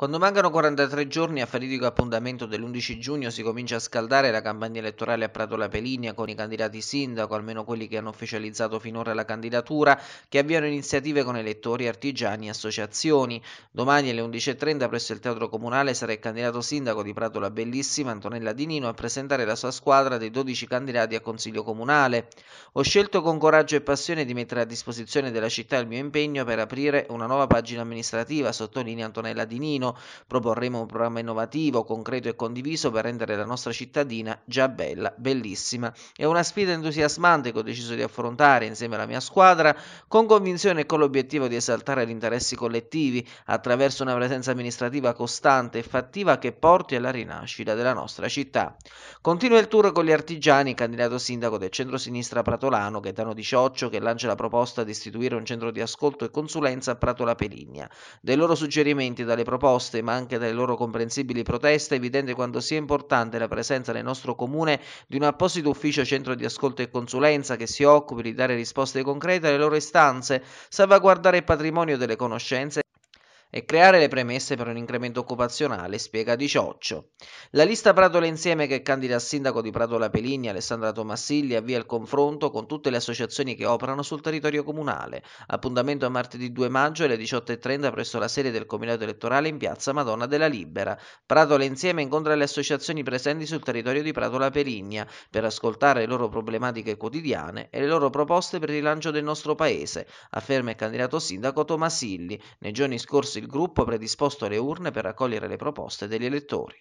Quando mancano 43 giorni a fatidico appuntamento dell'11 giugno si comincia a scaldare la campagna elettorale a Prato La Pelinia con i candidati sindaco, almeno quelli che hanno ufficializzato finora la candidatura, che avviano iniziative con elettori, artigiani e associazioni. Domani alle 11.30 presso il Teatro Comunale sarà il candidato sindaco di Prato La Bellissima Antonella Di Nino a presentare la sua squadra dei 12 candidati a Consiglio Comunale. Ho scelto con coraggio e passione di mettere a disposizione della città il mio impegno per aprire una nuova pagina amministrativa, sottolinea Antonella Di Nino cittadino, proporremo un programma innovativo, concreto e condiviso per rendere la nostra cittadina già bella, bellissima. È una sfida entusiasmante che ho deciso di affrontare insieme alla mia squadra, con convinzione e con l'obiettivo di esaltare gli interessi collettivi attraverso una presenza amministrativa costante e fattiva che porti alla rinascita della nostra città. Continua il tour con gli artigiani, candidato sindaco del centro-sinistra pratolano Gaetano Di Cioccio, che lancia la proposta di istituire un centro di ascolto e consulenza a Pratola Peligna. Dei loro suggerimenti e dalle proposte proposte ma anche dalle loro comprensibili proteste, è evidente quanto sia importante la presenza nel nostro comune di un apposito ufficio centro di ascolto e consulenza che si occupi di dare risposte concrete alle loro istanze, salvaguardare il patrimonio delle conoscenze e creare le premesse per un incremento occupazionale, spiega Di La lista Pratola Insieme che candida a sindaco di Pratola Peligna Alessandra Tomassilli avvia il confronto con tutte le associazioni che operano sul territorio comunale. Appuntamento a martedì 2 maggio alle 18.30 presso la sede del Comitato Elettorale in piazza Madonna della Libera. Pratola Insieme incontra le associazioni presenti sul territorio di Pratola Peligna per ascoltare le loro problematiche quotidiane e le loro proposte per il rilancio del nostro paese, afferma il candidato sindaco Tomassilli. Nei giorni scorsi il gruppo predisposto alle urne per raccogliere le proposte degli elettori.